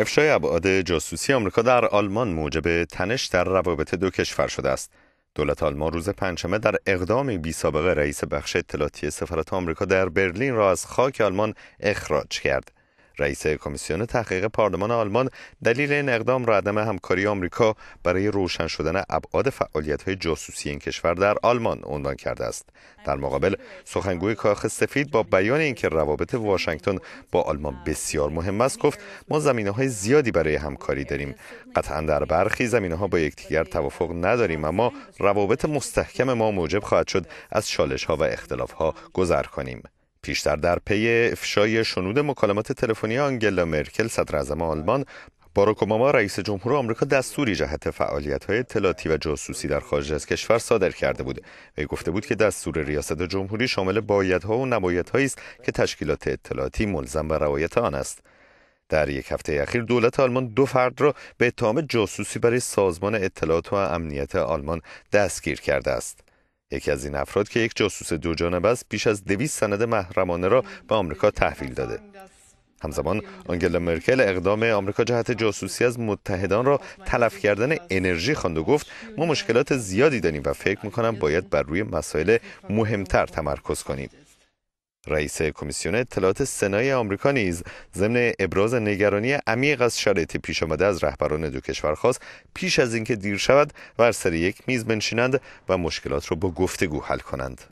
افشای ابعاد جاسوسی آمریکا در آلمان موجب تنش در روابط دو کشور شده است. دولت آلمان روز پنجشنبه در اقدامی بی سابقه رئیس بخش اطلاعاتی سفارت آمریکا در برلین را از خاک آلمان اخراج کرد. رئیس کمیسیون تحقیق پارلمان آلمان دلیل این اقدام را عدم همکاری آمریکا برای روشن شدن ابعاد فعالیت‌های جاسوسی این کشور در آلمان عنوان کرده است در مقابل سخنگوی کاخ سفید با بیان اینکه روابط واشنگتن با آلمان بسیار مهم است گفت ما زمینه های زیادی برای همکاری داریم قطعا در برخی زمینه ها با یکدیگر توافق نداریم اما روابط مستحکم ما موجب خواهد شد از چالش و اختلاف گذر کنیم پیشتر در پی افشای شنود مکالمات تلفنی آنگلا مرکل صدر اعظم آلمان باراک اوباما رئیس جمهور آمریکا دستوری جهت های اطلاعاتی و جاسوسی در خارج از کشور صادر کرده بود وی گفته بود که دستور ریاست جمهوری شامل بایدها و نبایدهایی است که تشکیلات اطلاعاتی ملزم به رعایت آن است در یک هفته اخیر دولت آلمان دو فرد را به اتهام جاسوسی برای سازمان اطلاعات و امنیت آلمان دستگیر کرده است یکی از این افراد که یک جاسوس دو جانب است بیش از دویست سند محرمانه را به آمریکا تحویل داده همزمان آنگلا مرکل اقدام آمریکا جهت جاسوسی از متحدان را تلف کردن انرژی خواند و گفت ما مشکلات زیادی داریم و فکر میکنم باید بر روی مسائل مهمتر تمرکز کنیم رئیس کمیسیون اطلاعات سنای آمریکا نیز ضمن ابراز نگرانی عمیق از شرایط پیش آمده از رهبران دو کشور خواست پیش از اینکه دیر شود بر سر یک میز بنشینند و مشکلات را با گفتگو حل کنند